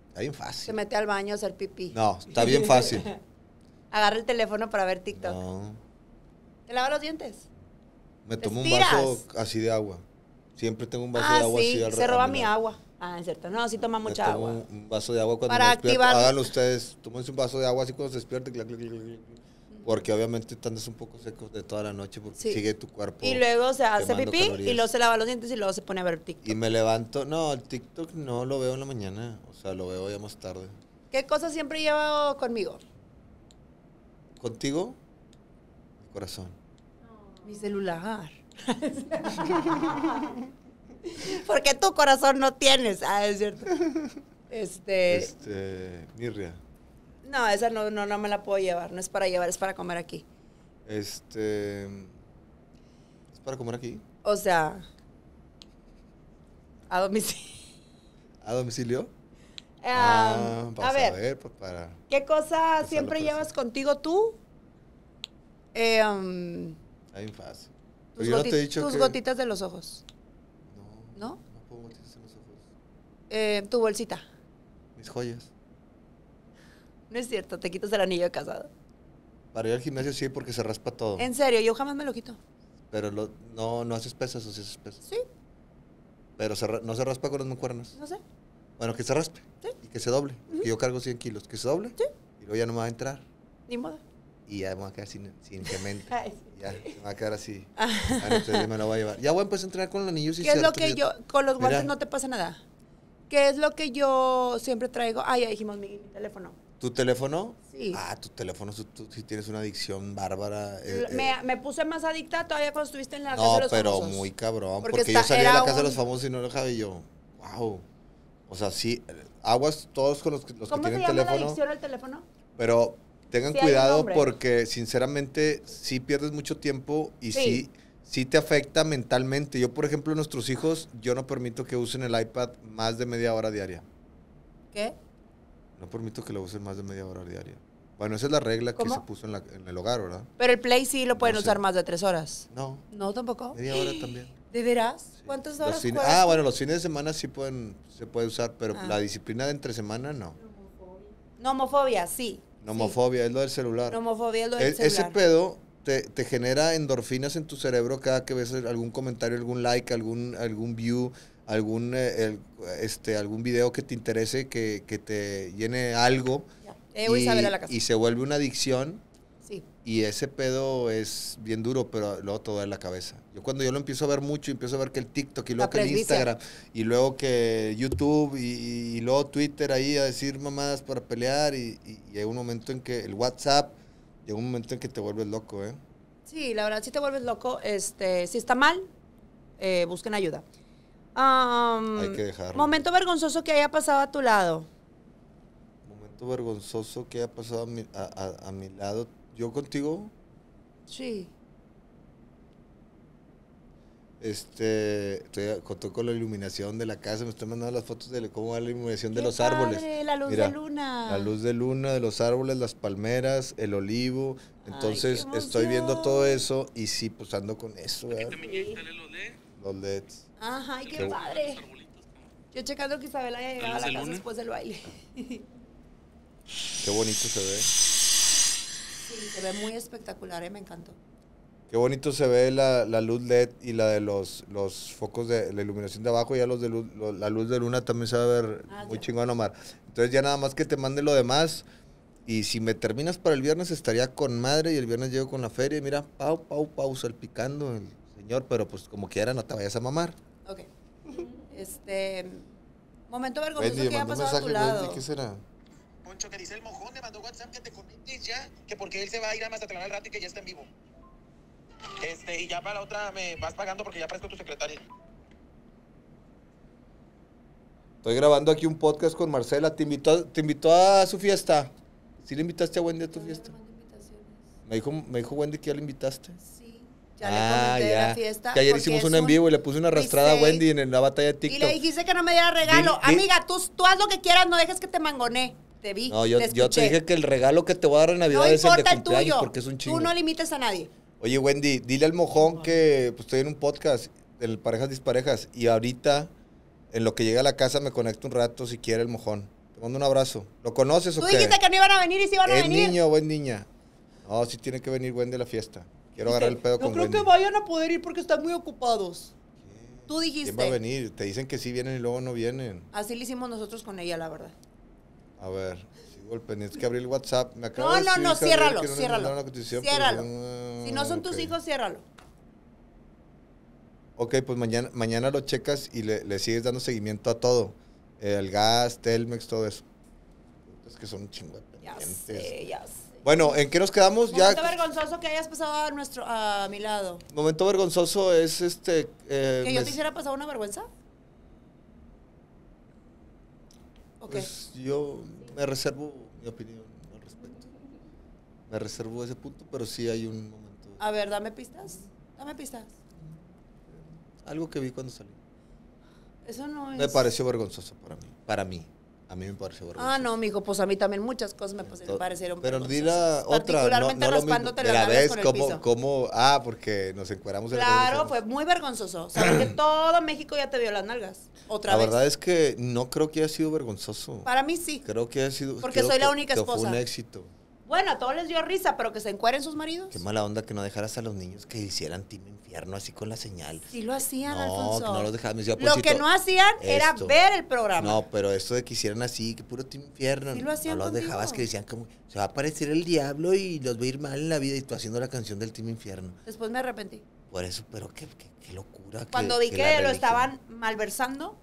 Está bien fácil. Se mete al baño a hacer pipí. No, está bien fácil. Agarra el teléfono para ver TikTok. ¿Te lava los dientes? Me tomo un vaso así de agua. Siempre tengo un vaso de ah, agua así al Se roba mi agua. Ah, es cierto. No, sí toma mucha agua. Un, vaso de agua cuando Para activar... Háganlo ustedes. Tómense un vaso de agua así cuando se despierten. Porque obviamente están un poco secos de toda la noche porque sigue tu cuerpo. Y luego se hace pipí y luego se lava los dientes y luego se pone a ver TikTok. Y me levanto. No, el TikTok no lo veo en la mañana. O sea, lo veo ya más tarde. ¿Qué cosas siempre llevo conmigo? ¿Contigo? corazón. Mi celular. Porque tu corazón no tienes. Ah, es cierto. Este. Este. Mirria. No, esa no, no, me la puedo llevar. No es para llevar, es para comer aquí. Este. Es para comer aquí. O sea. A domicilio. ¿A domicilio? Ah, a ver, pues, para ¿qué cosa siempre llevas contigo tú? Em, Está bien Tus, tus gotitas de los ojos. No. ¿No? No pongo en los ojos. Eh, tu bolsita. Mis joyas. No es cierto, te quitas el anillo de casado. Para ir al gimnasio sí, porque se raspa todo. En serio, yo jamás me lo quito. Pero no, no haces pesas o haces pesas. Sí. Pero no se raspa con los mancuernas. No sé. Bueno, que se raspe. Sí. Y que se doble. Que yo cargo 100 kilos. Que se doble. Sí. Y luego ya no me va a entrar. Ni modo y ya vamos a quedar sin, sin Ya, va a quedar así. Ah. Ah, entonces me lo va a llevar. Ya voy a empezar a entrenar con los niños. Y ¿Qué es lo que yo, con los guantes no te pasa nada? ¿Qué es lo que yo siempre traigo? Ah, ya dijimos mi, teléfono. ¿Tu teléfono? Sí. Ah, tu teléfono, si tienes una adicción bárbara. Eh, eh. me, puse más adicta todavía cuando estuviste en la casa de los famosos. No, pero muy cabrón, porque, yo salí de la casa de los famosos y no dejaba y yo, wow. O sea, sí, eh, aguas todos con los, que tienen teléfono. ¿Cómo se llama la adicción al teléfono? Pero Tengan cuidado porque sinceramente sí pierdes mucho tiempo y sí. te afecta mentalmente. Yo, por ejemplo, nuestros hijos, yo no permito que usen el iPad más de media hora diaria. ¿Qué? No permito que lo usen más de media hora diaria. Bueno, esa es la regla que se puso en, el hogar, ¿verdad? Pero el Play sí lo pueden usar más de tres horas. No. No, tampoco. Media hora también. ¿De veras? ¿Cuántas horas? ah, bueno, los fines de semana sí pueden, se puede usar, pero ah. la disciplina de entre semana no. No, homofobia, sí. Nomofobia es lo del celular. E-, ese pedo te, te, genera endorfinas en tu cerebro cada que ves algún comentario, algún like, algún, algún view, algún, eh, este, algún video que te interese, que, que te llene algo. Eh, y se vuelve una adicción y ese pedo es bien duro, pero luego todo en la cabeza. Yo cuando yo lo empiezo a ver mucho, empiezo a ver que el TikTok y luego que el Instagram y luego que YouTube y, luego Twitter ahí a decir mamadas para pelear y, hay un momento en que el WhatsApp, llega un momento en que te vuelves loco, ¿eh? Sí, la verdad, si te vuelves loco, este, si está mal, eh, busquen ayuda. hay que dejarlo. Momento vergonzoso que haya pasado a tu lado. Momento vergonzoso que haya pasado a mi, a, a mi lado ¿Yo contigo? Sí. Este, estoy contó con la iluminación de la casa, me estoy mandando las fotos de cómo va la iluminación de los árboles. La luz de luna. La luz de luna, de los árboles, las palmeras, el olivo. Entonces estoy viendo todo eso y sí, pues ando con eso. Aquí también los LEDs. Los LEDs. Ajá, qué, padre. Yo checando que Isabel haya llegado a la casa después del baile. qué bonito se ve se ve muy espectacular, eh, me encantó. Qué bonito se ve la, la, luz LED y la de los, los focos de la iluminación de abajo. Ya los de la luz de luna también se va a ver ah, muy chingón, Omar. Entonces, ya nada más que te mande lo demás. Y si me terminas para el viernes, estaría con madre. Y el viernes llego con la feria. Y mira, pau, pau, pau, salpicando el señor. Pero pues como quiera, no te vayas a mamar. Ok. Este. Momento vergonzoso que ha pasado a tu lado. ¿Qué será? que dice el mojón, le mandó WhatsApp que te conectes ya, que porque él se va a ir a Mazatlán al rato y que ya está en vivo. Este, y ya para la otra me vas pagando porque ya parezco tu secretaria. Estoy grabando aquí un podcast con Marcela. Te invitó, te invitó a su fiesta. si le invitaste a Wendy a tu fiesta? me dijo, me dijo Wendy que ya le invitaste. Sí, ya le ah, ya. la fiesta. Que ayer hicimos un en vivo y le puse una arrastrada a Wendy en la batalla de TikTok. Y le dijiste que no me diera regalo. Amiga, tú, tú haz lo que quieras, no dejes que te mangoné te vi. No, yo te, dije que el regalo que te voy a dar en Navidad es el de cumpleaños porque es un Tú no limites a nadie. Oye, Wendy, dile al mojón que pues, estoy en un podcast, del Parejas Disparejas, y ahorita, en lo que llegue a la casa, me conecto un rato si quiere el mojón. Te mando un abrazo. ¿Lo conoces o qué? Tú dijiste que no iban a venir y si iban a venir. niño, buen niña. No, si tiene que venir Wendy a la fiesta. Quiero agarrar el pedo no creo que vayan a poder ir porque están muy ocupados. Tú dijiste. ¿Quién va a venir? Te dicen que sí vienen y luego no vienen. Así lo hicimos nosotros con ella, la verdad. A ver, si golpe, que abrir el WhatsApp. Me acabo no, no, no, ciérralo, no ciérralo. si no son tus hijos, ciérralo. Ok, pues mañana, mañana lo checas y le, sigues dando seguimiento a todo. El gas, Telmex, todo eso. Es que son un Ya ya Bueno, ¿en qué nos quedamos? Momento vergonzoso que hayas pasado a, nuestro, a mi lado. Momento vergonzoso es este... Eh, ¿Que yo te hiciera pasar una vergüenza? Pues yo me reservo mi opinión al respecto. Me reservo ese punto, pero sí hay un momento. A ver, dame pistas. Dame pistas. Algo que vi cuando salí. Eso no es. Me pareció vergonzoso para mí. Para mí. A mí me parece vergonzoso. Ah, no, mijo, pues a mí también muchas cosas me parecieron Pero di la otra. No, raspándote la vez, cómo, ah, porque nos encueramos en Claro, fue muy vergonzoso. Sabes que todo México ya te vio las nalgas. Otra vez. La verdad es que no creo que haya sido vergonzoso. Para mí sí. Creo que ha sido. Porque soy la única esposa. fue un éxito. Bueno, a todos les dio risa, pero que se encueren sus maridos. Qué mala onda que no dejaras a los niños que hicieran Team Infierno así con la señal. Sí lo hacían, no, Que no los dejaban. lo que no hacían era ver el programa. No, pero esto de que hicieran así, que puro Team Infierno. Sí lo hacían No los dejabas que decían como, se va a aparecer el diablo y los va a ir mal en la vida y tú haciendo la canción del Team Infierno. Después me arrepentí. Por eso, pero qué, qué, locura. Cuando vi que, lo estaban malversando,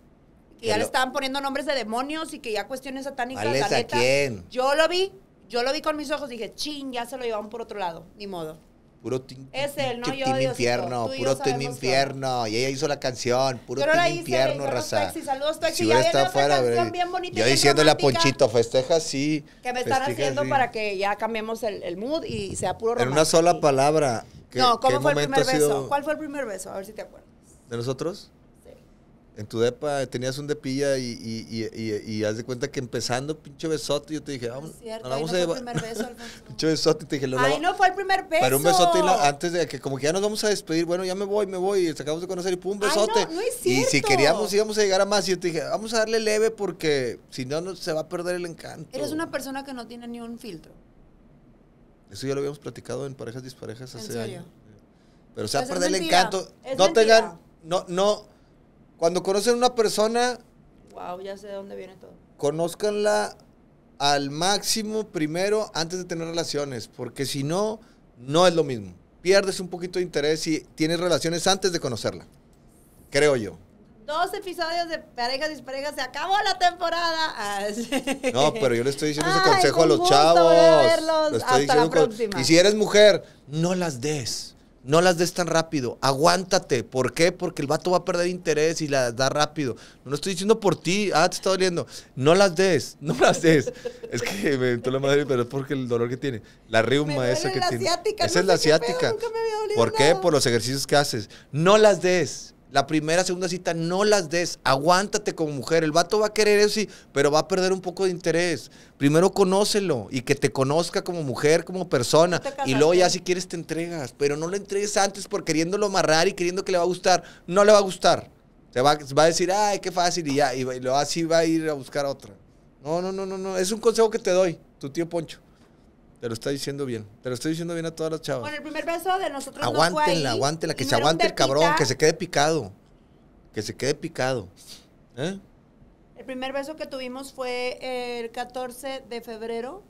que ya le estaban poniendo nombres de demonios y que ya cuestiones satánicas. ¿A quién? Yo lo vi yo lo vi con mis ojos, dije, chin, ya se lo llevaron por otro lado, ni modo. Puro team, es infierno, puro infierno. Y ella hizo la canción, puro Pero team infierno, raza. Si saludos, Taxi. Si ya viene fuera, canción bien bonita. Yo diciéndole a Ponchito, festeja sí. Que me están haciendo para que ya cambiemos el, mood y sea puro romance. En una sola palabra. ¿qué, no, ¿cómo fue el primer beso? ¿Cuál fue el primer beso? A ver si te acuerdas. ¿De nosotros? en tu depa tenías un depilla y, y, haz de cuenta que empezando, pinche besote, yo te dije, vamos, vamos a pinche besote, te dije, no, Ay, no fue el primer beso. Pero un besote antes de que como que ya nos vamos a despedir, bueno, ya me voy, me voy, y acabamos de conocer y pum, besote. y si queríamos íbamos a llegar a más y yo te dije, vamos a darle leve porque si no, se va a perder el encanto. Eres una persona que no tiene ni un filtro. Eso ya lo habíamos platicado en parejas disparejas hace años. Pero se pues va a perder el encanto. no tengan no no cuando conocen a una persona. Wow, ya sé de dónde viene todo. Conózcanla al máximo primero antes de tener relaciones, porque si no, no es lo mismo. Pierdes un poquito de interés si tienes relaciones antes de conocerla. Creo yo. Dos episodios de parejas y parejas se acabó la temporada. Ah, no, pero yo le estoy diciendo ese consejo a los chavos. Lo estoy Hasta la próxima. Y si eres mujer, no las des. No las des tan rápido. Aguántate. ¿Por qué? Porque el vato va a perder interés y las da rápido. No lo estoy diciendo por ti. Ah, te está doliendo. No las des. No las des. es que me entró la madre, pero es porque el dolor que tiene. La riuma esa que tiene. esa es la asiática. ¿Por qué? Por los ejercicios que haces. No las des. La primera, segunda cita, no las des. Aguántate como mujer. El vato va a querer eso, sí, pero va a perder un poco de interés. Primero conócelo y que te conozca como mujer, como persona. Y luego ya si quieres te entregas. Pero no lo entregues antes por queriéndolo amarrar y queriendo que le va a gustar. No le va a gustar. Se va, va a decir, ay, qué fácil y ya. Y, así va a ir a buscar otra. No, no, no, no, no. Es un consejo que te doy, tu tío Poncho. Te lo está diciendo bien. Te lo estoy diciendo bien a todas las chavas. Bueno, el primer beso de nosotros Aguántenla, no fue aguántenla, que se aguante el cabrón, que se quede picado. Que se quede picado. ¿Eh? El primer beso que tuvimos fue el 14 de febrero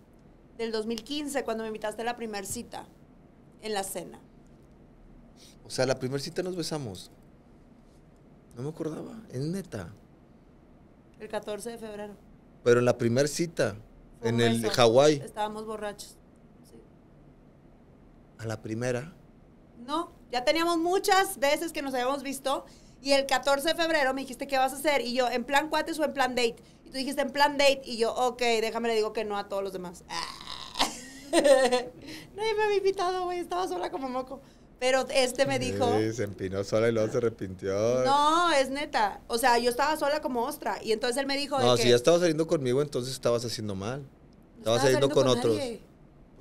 del 2015, cuando me invitaste a la primer cita, en la cena. O sea, la primer cita nos besamos. No me acordaba, es neta. El 14 de febrero. Pero en la primer cita, en el Hawái. Estábamos borrachos a la primera. No, ya teníamos muchas veces que nos habíamos visto y el 14 de febrero me dijiste, ¿qué vas a hacer? Y yo, ¿en plan cuates o en plan date? Y tú dijiste, en plan date. Y yo, ok, déjame le digo que no a todos los demás. Nadie me había invitado, güey, estaba sola como moco. Pero este me dijo. Sí, se empinó sola y luego se arrepintió. No, es neta. O sea, yo estaba sola como ostra. Y entonces él me dijo. No, si ya estabas saliendo conmigo, entonces estabas haciendo mal. estabas, saliendo, con, otros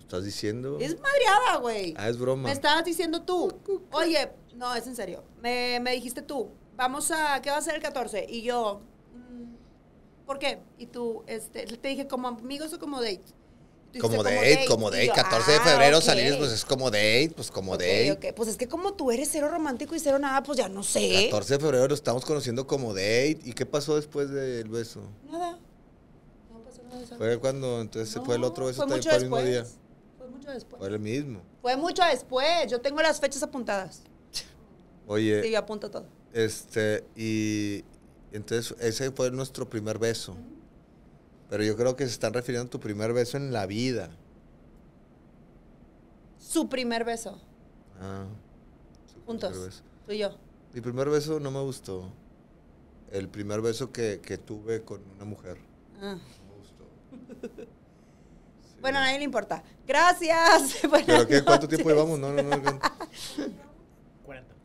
estás diciendo? Es madreada, güey. Ah, es broma. Me estabas diciendo tú. Oye, no, es en serio. Me, dijiste tú, vamos a, ¿qué va a ser el 14? Y yo, mm, ¿por qué? Y tú, este, te dije, ¿como amigos o como date? Como, date, como date. 14 de ah, febrero salires, pues es como date, pues como date. Pues es que como tú eres cero romántico y cero nada, pues ya no sé. 14 de febrero lo estamos conociendo como date. ¿Y qué pasó después del beso? Nada. No pasó nada. Fue cuando entonces se fue el otro beso el mismo día mucho después. Fue el mismo. Fue mucho después. Yo tengo las fechas apuntadas. Oye. Sí, yo apunto todo. Este, y entonces ese fue nuestro primer beso. Pero yo creo que se están refiriendo a tu primer beso en la vida. Su primer beso. Ah. Juntos. Tú y yo. Mi primer beso no me gustó. El primer beso que, que tuve con una mujer. Ah. Bueno, a nadie le importa. Gracias. ¿Pero qué, cuánto tiempo llevamos? No, no, no. Cuarenta.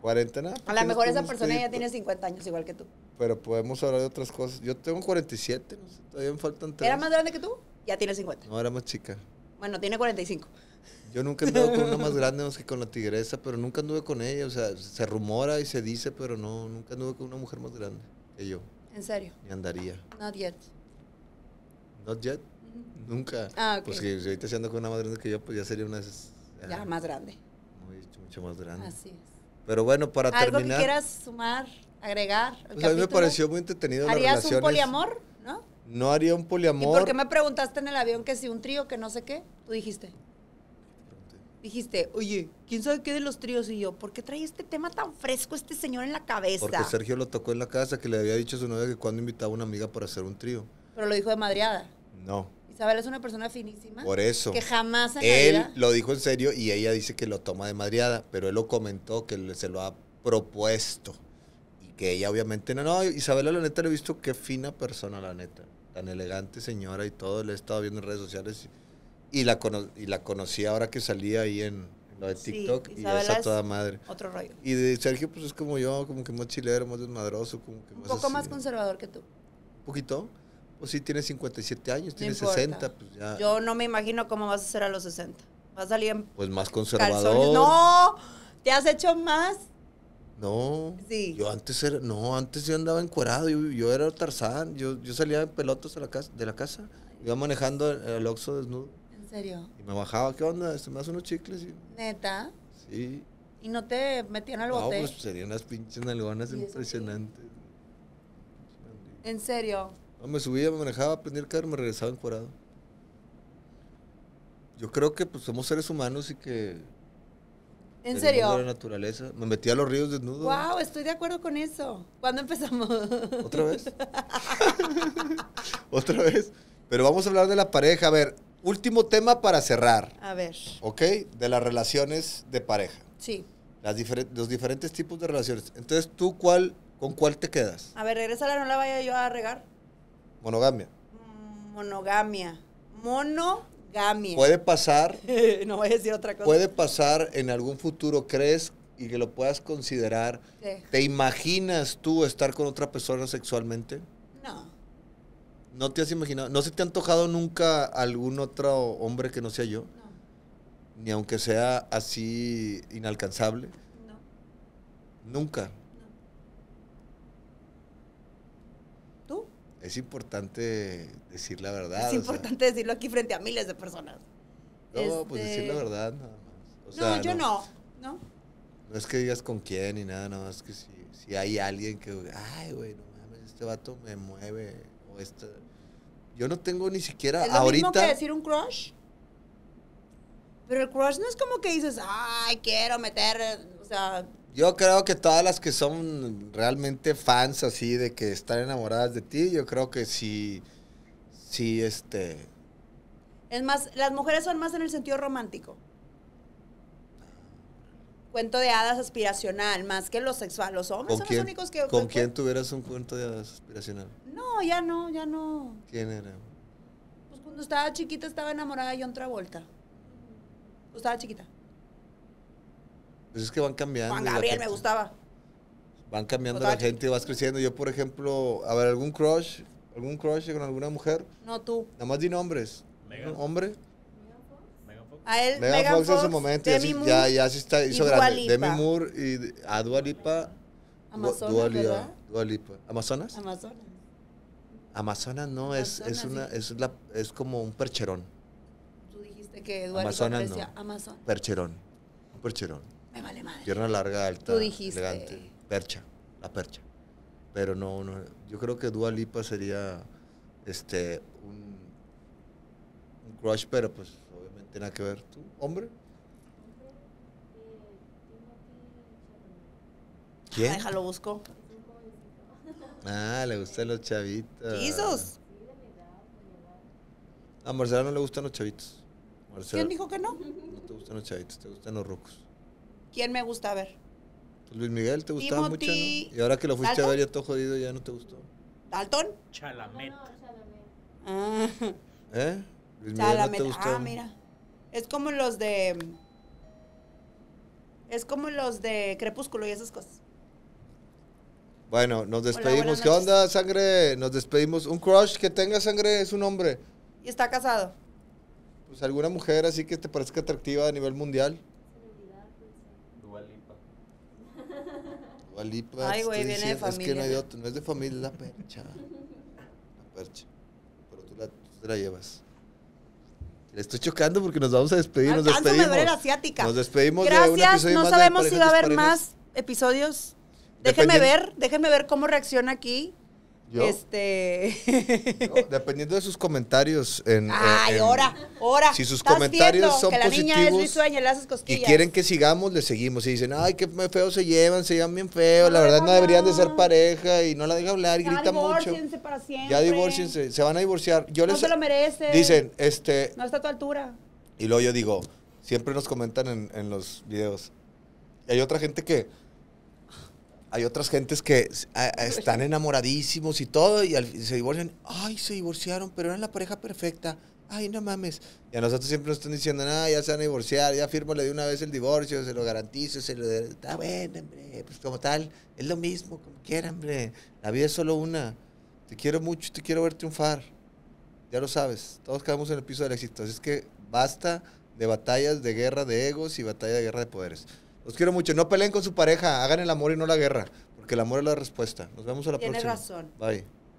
40. ¿Cuarentena? A lo mejor esa persona ya tiene 50 años, igual que tú. Pero podemos hablar de otras cosas. Yo tengo 47, no sé, todavía me faltan tres. ¿Era más grande que tú? Ya tiene 50. No, era más chica. Bueno, tiene 45. Yo nunca anduve con una más grande más que con la tigresa, pero nunca anduve con ella. O sea, se rumora y se dice, pero no, nunca anduve con una mujer más grande que yo. ¿En serio? Ni andaría. Not yet. Not yet. Nunca. Ah, Pues si ahorita se anda con una madre que yo, pues ya sería una. Ah, ya más grande. Mucho, más grande. Así es. Pero bueno, para terminar. ¿Algo que quieras sumar, agregar? Pues, a mí me pareció muy entretenido. ¿Harías un poliamor? ¿No? No haría un poliamor. ¿Y por qué me preguntaste en el avión que si un trío, que no sé qué? Tú dijiste. Dijiste, oye, ¿quién sabe qué de los tríos? Y yo, ¿por qué trae este tema tan fresco este señor en la cabeza? Porque Sergio lo tocó en la casa, que le había dicho a su novia que cuando invitaba a una amiga para hacer un trío. Pero lo dijo de madriada. No, Isabel es una persona finísima. Por eso. Que jamás Él lo dijo en serio y ella dice que lo toma de madriada, pero él lo comentó que se lo ha propuesto. Y que ella obviamente no, no, Isabela la neta le he visto qué fina persona, la neta. Tan elegante señora y todo, le he estado viendo en redes sociales y, la, y la conocí ahora que salía ahí en, lo de TikTok y esa a toda madre. Otro rollo. Y Sergio pues es como yo, como que más chilero, más desmadroso, como Un poco más conservador que tú. Un poquito si pues sí, tienes 57 años, tiene 60. Pues yo no me imagino cómo vas a ser a los 60. Vas a salir en Pues más conservador. No, te has hecho más. No. Yo antes era, no, antes yo andaba encuerado, yo, yo era Tarzán, yo, salía en pelotas la casa, de la casa, iba manejando el, oxo desnudo. ¿En serio? Y me bajaba, ¿qué onda? me hace unos chicles. ¿Neta? Sí. ¿Y no te metían al bote? pues serían unas pinches nalgonas impresionantes. ¿En serio? Me subía, me manejaba, aprendí el carro me regresaba encuadrado. Yo creo que pues somos seres humanos y que... ¿En serio? La naturaleza. Me metía a los ríos desnudo. Wow, estoy de acuerdo con eso. ¿Cuándo empezamos? ¿Otra vez? ¿Otra vez? Pero vamos a hablar de la pareja. A ver, último tema para cerrar. A ver. ¿Ok? De las relaciones de pareja. Sí. Las los diferentes tipos de relaciones. Entonces, ¿tú cuál, con cuál te quedas? A ver, regrésala, no la vaya yo a regar. Monogamia. Monogamia. Monogamia. Puede pasar. no voy a decir otra cosa. Puede pasar en algún futuro, ¿crees? Y que lo puedas considerar. ¿Te imaginas tú estar con otra persona sexualmente? No. ¿No te has imaginado? ¿No se te ha antojado nunca algún otro hombre que no sea yo? No. Ni aunque sea así inalcanzable. No. Nunca. Es importante decir la verdad. Es importante decirlo aquí frente a miles de personas. No, pues decir la este, verdad nada más. no, yo no. no. no. es que digas con quién ni nada, nada es que si, hay alguien que, ay, güey, no mames, este vato me mueve. O esto Yo no tengo ni siquiera ¿Es lo ahorita. Mismo que decir un crush? Pero el crush no es como que dices, ay, quiero meter, o sea, yo creo que todas las que son realmente fans así de que están enamoradas de ti, yo creo que sí, sí, este... Es más, las mujeres son más en el sentido romántico. Cuento de hadas aspiracional, más que lo sexual. Los hombres son los únicos que... ¿Con quién tuvieras un cuento de hadas aspiracional? No, ya no, ya no. ¿Quién era? Pues cuando estaba chiquita estaba enamorada de John Travolta. Cuando estaba chiquita. Pues es que van cambiando. Juan Gabriel me gustaba. Van cambiando la gente, vas creciendo. Yo, por ejemplo, a ver, algún crush, algún crush con alguna mujer. No tú. Nada más di nombres. un Hombre. A él, mega Fox, en su momento, ya, ya, se está, hizo grande. Demi Moore y a Dua Lipa. Amazonas, Dua, ¿Amazonas? Amazonas. Amazonas no, es, es, una, es, la, es como un percherón. Tú dijiste que Dua Amazonas no. Amazon. Percherón, un percherón. Me vale madre. Pierna larga, alta, dijiste. elegante. Percha, la percha. Pero no, no, yo creo que Dua Lipa sería este, un, un crush, pero pues obviamente nada que ver. ¿Tú, hombre? Ah, ¿Quién? Ah, déjalo, busco. Ah, le gustan los chavitos. pisos A Marcela no le gustan los chavitos. ¿Quién dijo que no? No te gustan los chavitos, te gustan los rocos ¿quién me gusta ver? Pues Luis Miguel te gustaba mucho, ¿no? Y ahora que lo fuiste a ver ya todo jodido, ya no te gustó. ¿Dalton? Chalamet. Ah. ¿Eh? Luis te ah, mira. Es como los de... Mm, es como los de Crepúsculo y esas cosas. Bueno, nos despedimos. ¿Qué onda, sangre? Nos despedimos. Un crush que tenga sangre es un hombre. ¿Y está casado? Pues alguna mujer así que te parezca atractiva a nivel mundial. Pues, Ay, güey, viene de familia. Es que no es de familia, la percha. La percha. Pero tú, la, tú te la llevas. Le estoy chocando porque nos vamos a despedir. nos despedimos. Nos despedimos. Gracias. no sabemos si va a haber más episodios. Déjenme ver, déjenme ver cómo reacciona aquí este. dependiendo de sus comentarios. En, Ay, ahora, ahora. Si sus comentarios son positivos. Y quieren que sigamos, le seguimos. Y dicen, ay, qué feo se llevan, se llevan bien feo. La verdad, no, deberían de ser pareja y no la deja hablar y ya grita Para siempre. Ya divorciense, se van a divorciar. Yo no les, se lo merece. Dicen, este. No está a tu altura. Y luego yo digo, siempre nos comentan en, en los videos. Y hay otra gente que hay otras gentes que están enamoradísimos y todo, y, se divorcian. Ay, se divorciaron, pero eran la pareja perfecta. Ay, no mames. Y a nosotros siempre nos están diciendo, nada, ya se van a divorciar, ya le de una vez el divorcio, se lo garantizo, se lo... Está bueno, hombre, pues como tal, es lo mismo, como quiera, hombre. La vida es solo una. Te quiero mucho, te quiero ver triunfar. Ya lo sabes, todos caemos en el piso del éxito. Así es que basta de batallas de guerra de egos y batalla de guerra de poderes. Los quiero mucho. No peleen con su pareja, hagan el amor y no la guerra, porque el amor es la respuesta. Nos vemos a la próxima. Tienes razón. Bye.